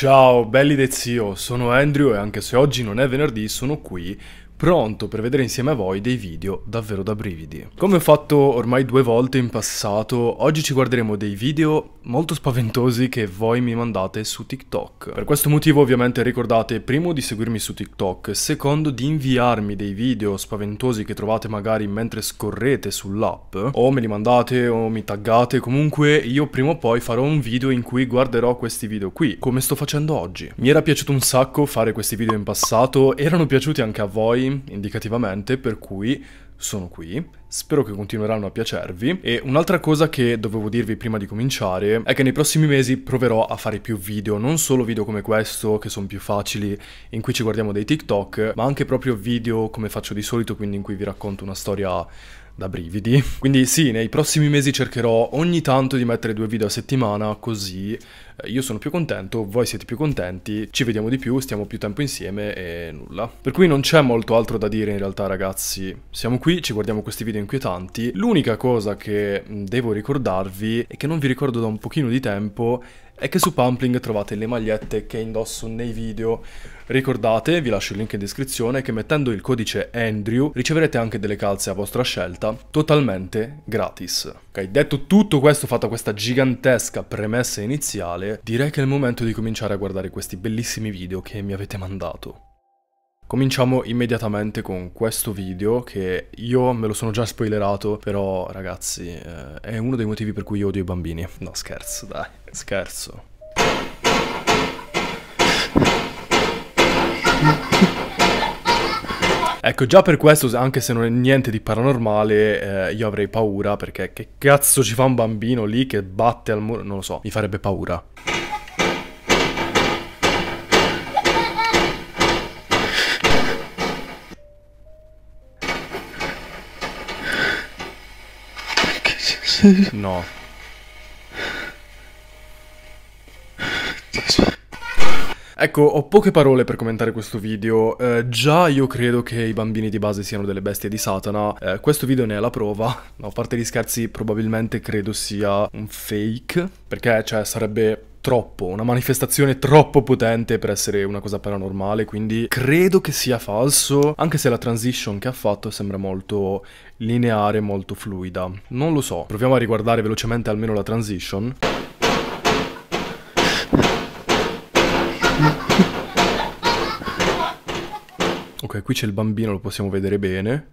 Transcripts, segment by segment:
Ciao belli de zio, oh, sono Andrew e anche se oggi non è venerdì sono qui pronto per vedere insieme a voi dei video davvero da brividi. Come ho fatto ormai due volte in passato, oggi ci guarderemo dei video molto spaventosi che voi mi mandate su TikTok. Per questo motivo ovviamente ricordate primo di seguirmi su TikTok, secondo di inviarmi dei video spaventosi che trovate magari mentre scorrete sull'app, o me li mandate o mi taggate, comunque io prima o poi farò un video in cui guarderò questi video qui, come sto facendo oggi. Mi era piaciuto un sacco fare questi video in passato, erano piaciuti anche a voi, indicativamente, per cui sono qui, spero che continueranno a piacervi e un'altra cosa che dovevo dirvi prima di cominciare è che nei prossimi mesi proverò a fare più video, non solo video come questo che sono più facili in cui ci guardiamo dei TikTok, ma anche proprio video come faccio di solito, quindi in cui vi racconto una storia da brividi. Quindi sì, nei prossimi mesi cercherò ogni tanto di mettere due video a settimana, così eh, io sono più contento, voi siete più contenti, ci vediamo di più, stiamo più tempo insieme e nulla. Per cui non c'è molto altro da dire in realtà ragazzi, siamo qui, ci guardiamo questi video inquietanti. L'unica cosa che mm, devo ricordarvi e che non vi ricordo da un pochino di tempo è che su Pumpling trovate le magliette che indosso nei video. Ricordate, vi lascio il link in descrizione, che mettendo il codice Andrew riceverete anche delle calze a vostra scelta, totalmente gratis. Ok, detto tutto questo, fatta questa gigantesca premessa iniziale, direi che è il momento di cominciare a guardare questi bellissimi video che mi avete mandato. Cominciamo immediatamente con questo video che io me lo sono già spoilerato, però ragazzi eh, è uno dei motivi per cui io odio i bambini. No scherzo, dai, scherzo. Ecco, già per questo, anche se non è niente di paranormale, eh, io avrei paura perché che cazzo ci fa un bambino lì che batte al muro? Non lo so, mi farebbe paura. serio? No. Ecco, ho poche parole per commentare questo video, eh, già io credo che i bambini di base siano delle bestie di Satana, eh, questo video ne è la prova, no, a parte gli scherzi probabilmente credo sia un fake, perché cioè sarebbe troppo, una manifestazione troppo potente per essere una cosa paranormale, quindi credo che sia falso, anche se la transition che ha fatto sembra molto lineare, molto fluida. Non lo so, proviamo a riguardare velocemente almeno la transition. Ok, qui c'è il bambino, lo possiamo vedere bene.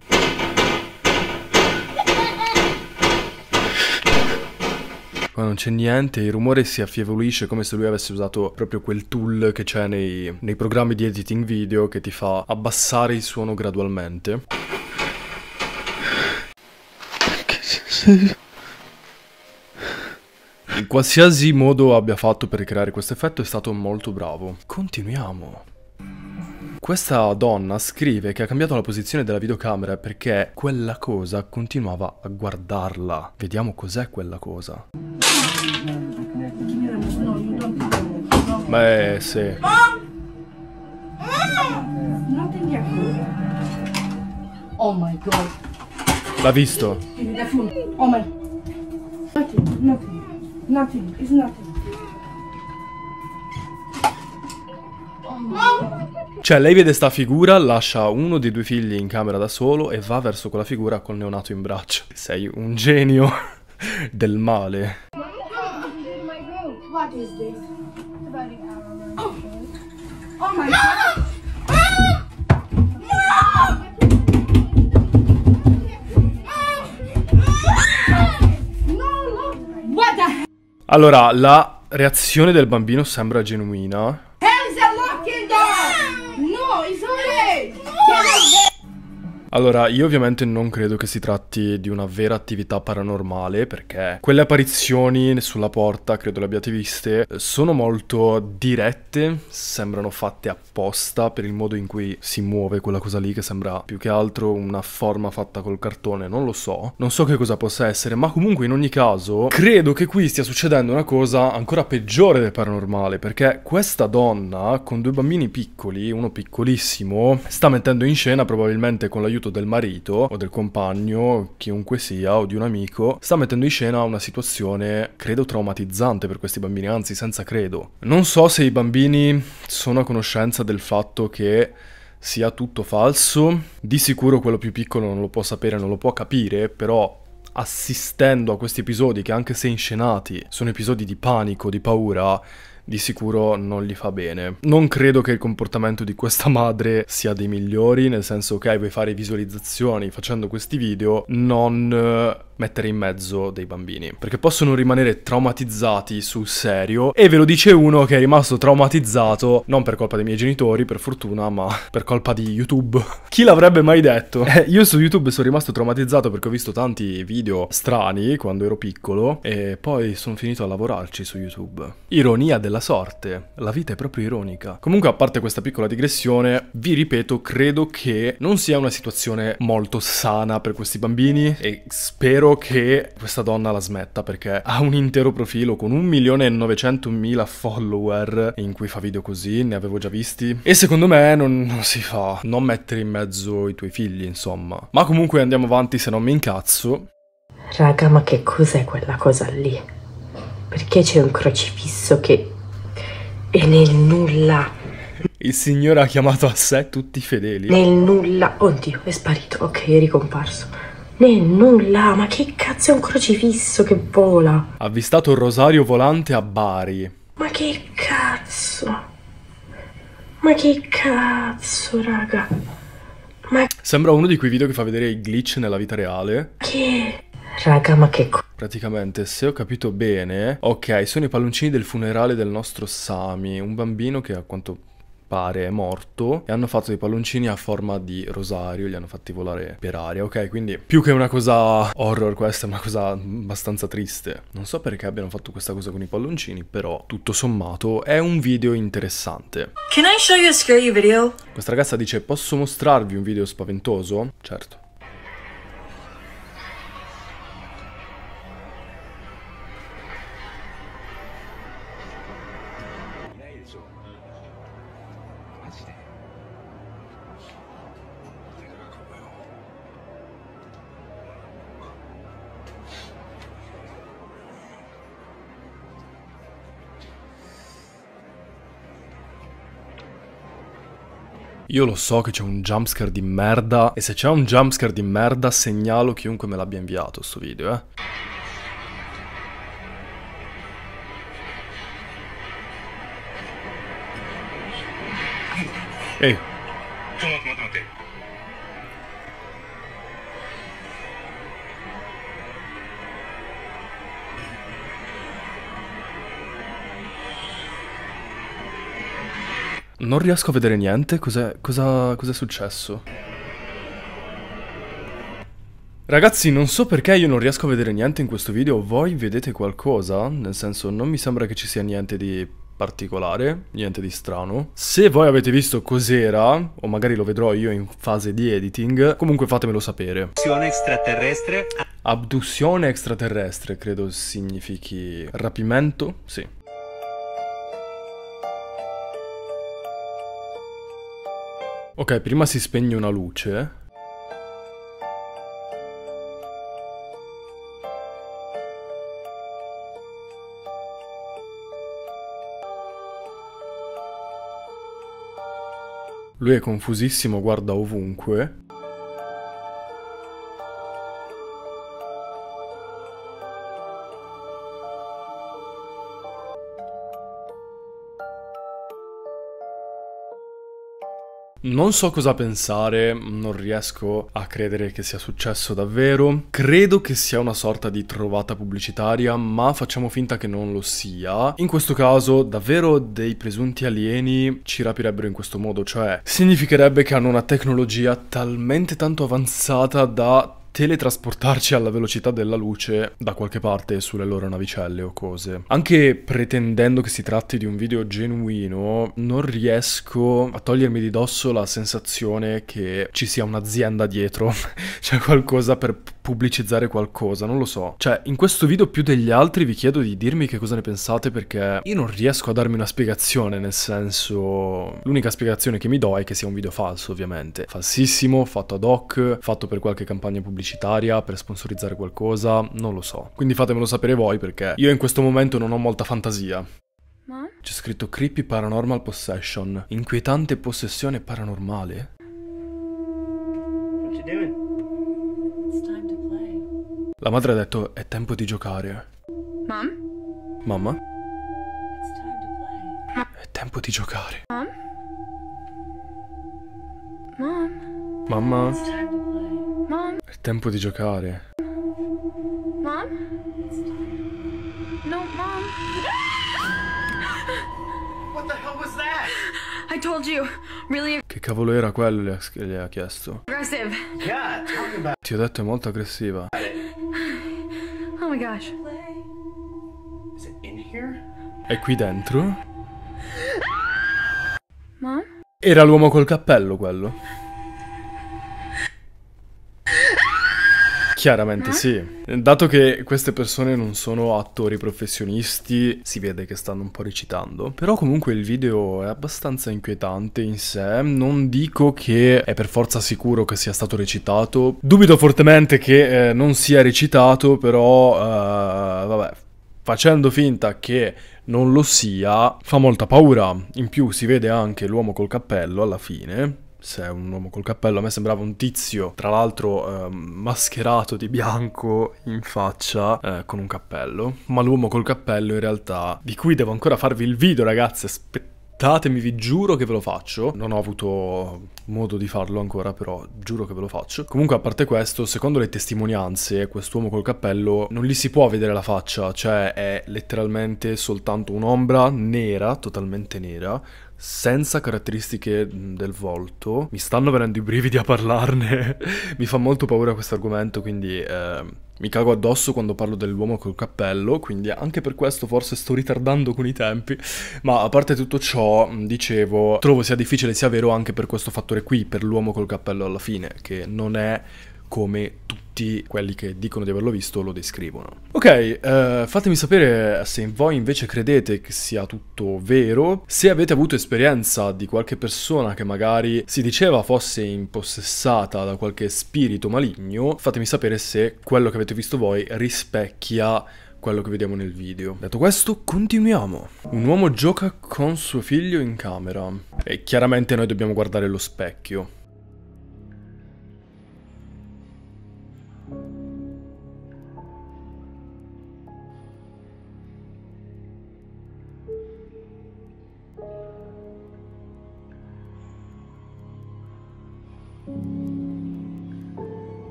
Ma non c'è niente, il rumore si affievolisce come se lui avesse usato proprio quel tool che c'è nei, nei programmi di editing video che ti fa abbassare il suono gradualmente. Che sensazione in qualsiasi modo abbia fatto per creare questo effetto è stato molto bravo. Continuiamo. Questa donna scrive che ha cambiato la posizione della videocamera perché quella cosa continuava a guardarla. Vediamo cos'è quella cosa. Beh, sì. Oh my god. L'ha visto? Oh my. Nothing, nothing, nothing, it's nothing. Cioè, lei vede sta figura, lascia uno dei due figli in camera da solo e va verso quella figura col neonato in braccio. Sei un genio del male. Oh allora, la reazione del bambino sembra genuina, Allora, io ovviamente non credo che si tratti di una vera attività paranormale perché quelle apparizioni sulla porta, credo le abbiate viste, sono molto dirette, sembrano fatte apposta per il modo in cui si muove quella cosa lì che sembra più che altro una forma fatta col cartone, non lo so, non so che cosa possa essere, ma comunque in ogni caso credo che qui stia succedendo una cosa ancora peggiore del paranormale perché questa donna con due bambini piccoli, uno piccolissimo, sta mettendo in scena probabilmente con l'aiuto l'aiuto del marito o del compagno, chiunque sia, o di un amico, sta mettendo in scena una situazione, credo, traumatizzante per questi bambini, anzi senza credo. Non so se i bambini sono a conoscenza del fatto che sia tutto falso, di sicuro quello più piccolo non lo può sapere, non lo può capire, però assistendo a questi episodi che anche se inscenati sono episodi di panico, di paura, di sicuro non gli fa bene. Non credo che il comportamento di questa madre sia dei migliori, nel senso ok, vuoi fare visualizzazioni facendo questi video, non eh, mettere in mezzo dei bambini, perché possono rimanere traumatizzati sul serio e ve lo dice uno che è rimasto traumatizzato non per colpa dei miei genitori, per fortuna, ma per colpa di YouTube. Chi l'avrebbe mai detto? Eh, io su YouTube sono rimasto traumatizzato perché ho visto tanti video strani quando ero piccolo e poi sono finito a lavorarci su YouTube. Ironia della sorte, la vita è proprio ironica. Comunque a parte questa piccola digressione, vi ripeto, credo che non sia una situazione molto sana per questi bambini e spero spero che questa donna la smetta perché ha un intero profilo con 1.900.000 follower in cui fa video così, ne avevo già visti. E secondo me non, non si fa, non mettere in mezzo i tuoi figli, insomma. Ma comunque andiamo avanti se non mi incazzo. Raga, ma che cos'è quella cosa lì? Perché c'è un crocifisso che è nel nulla? Il Signore ha chiamato a sé tutti i fedeli. Nel nulla. Oddio, è sparito. Ok, è ricomparso. Né nulla, ma che cazzo è un crocifisso che vola? Avvistato il rosario volante a Bari. Ma che cazzo? Ma che cazzo, raga? Ma... Sembra uno di quei video che fa vedere i glitch nella vita reale. Che... Raga, ma che co... Praticamente, se ho capito bene... Ok, sono i palloncini del funerale del nostro Sami, un bambino che a quanto pare morto e hanno fatto dei palloncini a forma di rosario, li hanno fatti volare per aria, ok? Quindi più che una cosa horror questa è una cosa abbastanza triste. Non so perché abbiano fatto questa cosa con i palloncini, però tutto sommato è un video interessante. Can I show you a scary video? Questa ragazza dice "Posso mostrarvi un video spaventoso?" Certo. Io lo so che c'è un jumpscare di merda e se c'è un jumpscare di merda segnalo chiunque me l'abbia inviato sto video, eh. Ehi. Hey. Non riesco a vedere niente, cos'è cosa, cos successo? Ragazzi, non so perché io non riesco a vedere niente in questo video, voi vedete qualcosa? Nel senso, non mi sembra che ci sia niente di particolare, niente di strano. Se voi avete visto cos'era, o magari lo vedrò io in fase di editing, comunque fatemelo sapere. Abduzione extraterrestre. Abduzione extraterrestre, credo significhi rapimento, sì. Ok, prima si spegne una luce. Lui è confusissimo, guarda ovunque. Non so cosa pensare, non riesco a credere che sia successo davvero. Credo che sia una sorta di trovata pubblicitaria, ma facciamo finta che non lo sia. In questo caso, davvero dei presunti alieni ci rapirebbero in questo modo, cioè significherebbe che hanno una tecnologia talmente tanto avanzata da teletrasportarci alla velocità della luce da qualche parte sulle loro navicelle o cose. Anche pretendendo che si tratti di un video genuino, non riesco a togliermi di dosso la sensazione che ci sia un'azienda dietro, c'è qualcosa per pubblicizzare qualcosa, non lo so. Cioè, in questo video più degli altri vi chiedo di dirmi che cosa ne pensate perché io non riesco a darmi una spiegazione, nel senso... L'unica spiegazione che mi do è che sia un video falso, ovviamente. Falsissimo, fatto ad hoc, fatto per qualche campagna pubblicitaria, per sponsorizzare qualcosa, non lo so. Quindi fatemelo sapere voi perché io in questo momento non ho molta fantasia. C'è scritto Creepy Paranormal Possession. Inquietante possessione paranormale? Non si deve la madre ha detto è tempo di giocare. Mom? Mamma? È tempo di giocare. Mom? Mom? Mamma? Mom? È tempo di giocare. Mom? No, mom. What the hell was that? I told you. Really che cavolo era quello? che Gli ha chiesto. Aggressive. Yeah, Ti ho detto è molto aggressiva my gosh. Is it in here? È qui dentro? Mom? Era l'uomo col cappello quello. Chiaramente eh? sì. Dato che queste persone non sono attori professionisti, si vede che stanno un po' recitando. Però comunque il video è abbastanza inquietante in sé. Non dico che è per forza sicuro che sia stato recitato. Dubito fortemente che eh, non sia recitato, però... Eh, vabbè, facendo finta che non lo sia, fa molta paura. In più si vede anche l'uomo col cappello alla fine se è un uomo col cappello, a me sembrava un tizio, tra l'altro eh, mascherato di bianco in faccia eh, con un cappello, ma l'uomo col cappello in realtà, di cui devo ancora farvi il video ragazzi, aspettate Datemi, vi giuro che ve lo faccio. Non ho avuto modo di farlo ancora, però giuro che ve lo faccio. Comunque, a parte questo, secondo le testimonianze, quest'uomo col cappello non gli si può vedere la faccia, cioè è letteralmente soltanto un'ombra nera, totalmente nera, senza caratteristiche del volto. Mi stanno venendo i brividi a parlarne. mi fa molto paura questo argomento, quindi eh, mi cago addosso quando parlo dell'uomo col cappello, quindi anche per questo forse sto ritardando con i tempi. Ma a parte tutto ciò, dicevo, trovo sia difficile sia vero anche per questo fattore qui, per l'uomo col cappello alla fine, che non è come tutti quelli che dicono di averlo visto lo descrivono. Ok, uh, fatemi sapere se voi invece credete che sia tutto vero, se avete avuto esperienza di qualche persona che magari si diceva fosse impossessata da qualche spirito maligno, fatemi sapere se quello che avete visto voi rispecchia quello che vediamo nel video. Detto questo, continuiamo. Un uomo gioca con suo figlio in camera. E chiaramente noi dobbiamo guardare lo specchio.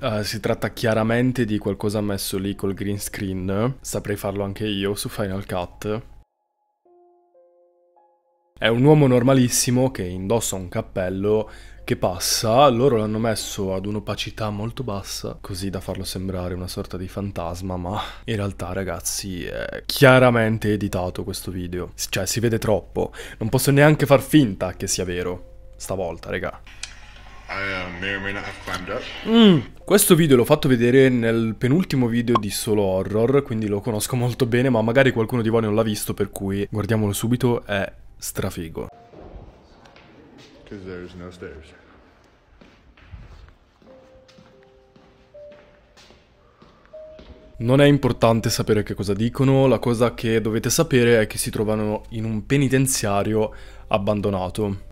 Uh, si tratta chiaramente di qualcosa messo lì col green screen, saprei farlo anche io su Final Cut, è un uomo normalissimo che indossa un cappello che passa, loro l'hanno messo ad un'opacità molto bassa, così da farlo sembrare una sorta di fantasma, ma in realtà ragazzi è chiaramente editato questo video, cioè si vede troppo, non posso neanche far finta che sia vero, stavolta raga. Uh, mm. Questo video l'ho fatto vedere nel penultimo video di solo horror, quindi lo conosco molto bene, ma magari qualcuno di voi non l'ha visto, per cui guardiamolo subito, è Strafigo. Non è importante sapere che cosa dicono, la cosa che dovete sapere è che si trovano in un penitenziario abbandonato.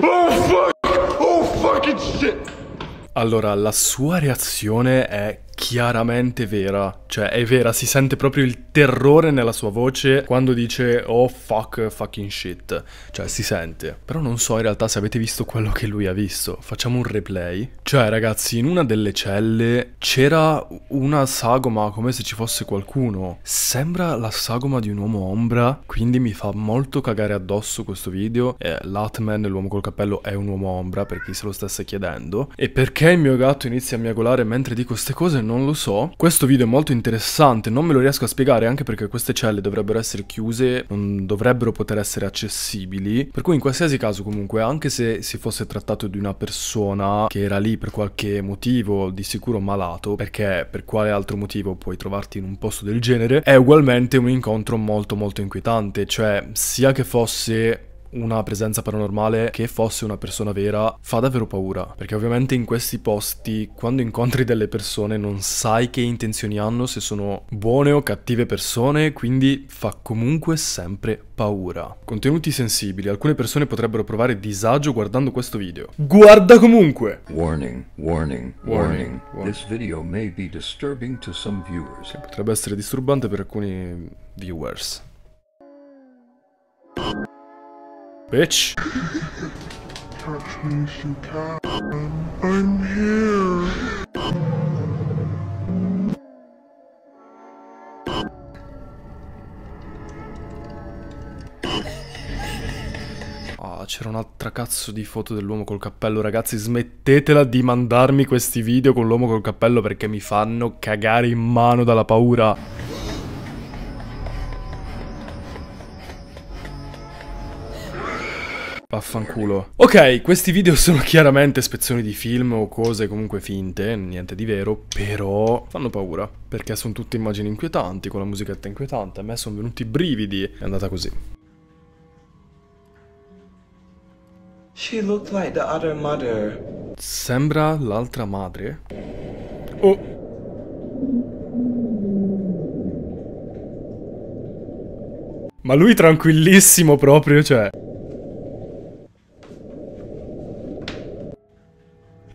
Oh fuck! Oh fucking shit! Allora, la sua reazione è chiaramente vera, cioè è vera, si sente proprio il terrore nella sua voce quando dice oh fuck fucking shit, cioè si sente. Però non so in realtà se avete visto quello che lui ha visto, facciamo un replay. Cioè ragazzi, in una delle celle c'era una sagoma come se ci fosse qualcuno, sembra la sagoma di un uomo ombra, quindi mi fa molto cagare addosso questo video. Eh, Latman, l'uomo col cappello, è un uomo ombra per chi se lo stesse chiedendo. E perché il mio gatto inizia a miagolare mentre dico queste cose non non lo so. Questo video è molto interessante, non me lo riesco a spiegare anche perché queste celle dovrebbero essere chiuse, non dovrebbero poter essere accessibili. Per cui in qualsiasi caso comunque, anche se si fosse trattato di una persona che era lì per qualche motivo, di sicuro malato, perché per quale altro motivo puoi trovarti in un posto del genere, è ugualmente un incontro molto molto inquietante, cioè sia che fosse una presenza paranormale che fosse una persona vera fa davvero paura, perché ovviamente in questi posti quando incontri delle persone non sai che intenzioni hanno, se sono buone o cattive persone, quindi fa comunque sempre paura. Contenuti sensibili, alcune persone potrebbero provare disagio guardando questo video. Guarda comunque! Warning, warning, warning. warning. This video may be disturbing to some viewers. Che potrebbe essere disturbante per alcuni viewers bitch. Touch ah, me if you can. I'm here. c'era un'altra cazzo di foto dell'uomo col cappello. Ragazzi, smettetela di mandarmi questi video con l'uomo col cappello perché mi fanno cagare in mano dalla paura. vaffanculo. Ok, questi video sono chiaramente spezzoni di film o cose comunque finte, niente di vero, però fanno paura. Perché sono tutte immagini inquietanti, con la musichetta inquietante, a me sono venuti brividi. È andata così. Like Sembra l'altra madre. Oh... Ma lui tranquillissimo proprio, cioè...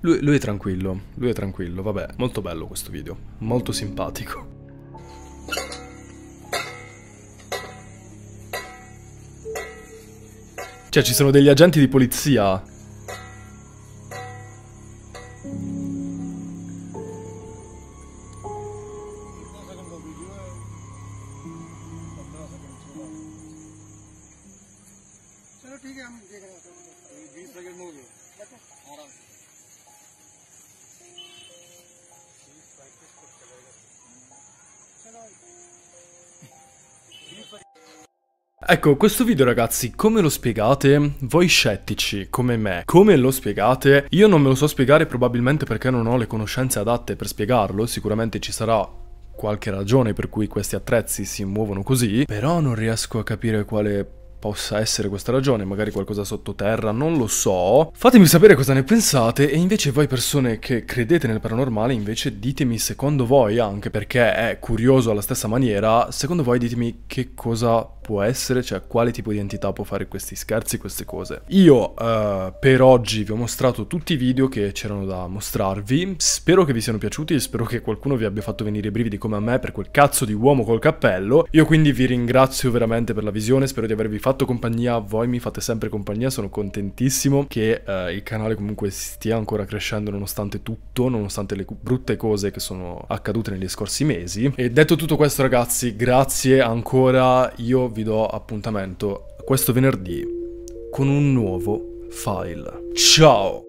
Lui, lui è tranquillo, lui è tranquillo, vabbè, molto bello questo video, molto simpatico. Cioè ci sono degli agenti di polizia ठीक che हम देख रहे हैं बीस सेकंड हो गए Ecco, questo video ragazzi, come lo spiegate? Voi scettici, come me, come lo spiegate? Io non me lo so spiegare probabilmente perché non ho le conoscenze adatte per spiegarlo, sicuramente ci sarà qualche ragione per cui questi attrezzi si muovono così, però non riesco a capire quale possa essere questa ragione, magari qualcosa sottoterra, non lo so. Fatemi sapere cosa ne pensate e invece voi persone che credete nel paranormale, invece ditemi secondo voi, anche perché è curioso alla stessa maniera, secondo voi ditemi che cosa può essere, cioè quale tipo di entità può fare questi scherzi, queste cose. Io eh, per oggi vi ho mostrato tutti i video che c'erano da mostrarvi, spero che vi siano piaciuti e spero che qualcuno vi abbia fatto venire i brividi come a me per quel cazzo di uomo col cappello. Io quindi vi ringrazio veramente per la visione, spero di avervi fatto compagnia, voi mi fate sempre compagnia, sono contentissimo che eh, il canale comunque stia ancora crescendo nonostante tutto, nonostante le brutte cose che sono accadute negli scorsi mesi. E detto tutto questo ragazzi, grazie ancora, io vi vi do appuntamento questo venerdì con un nuovo file. Ciao!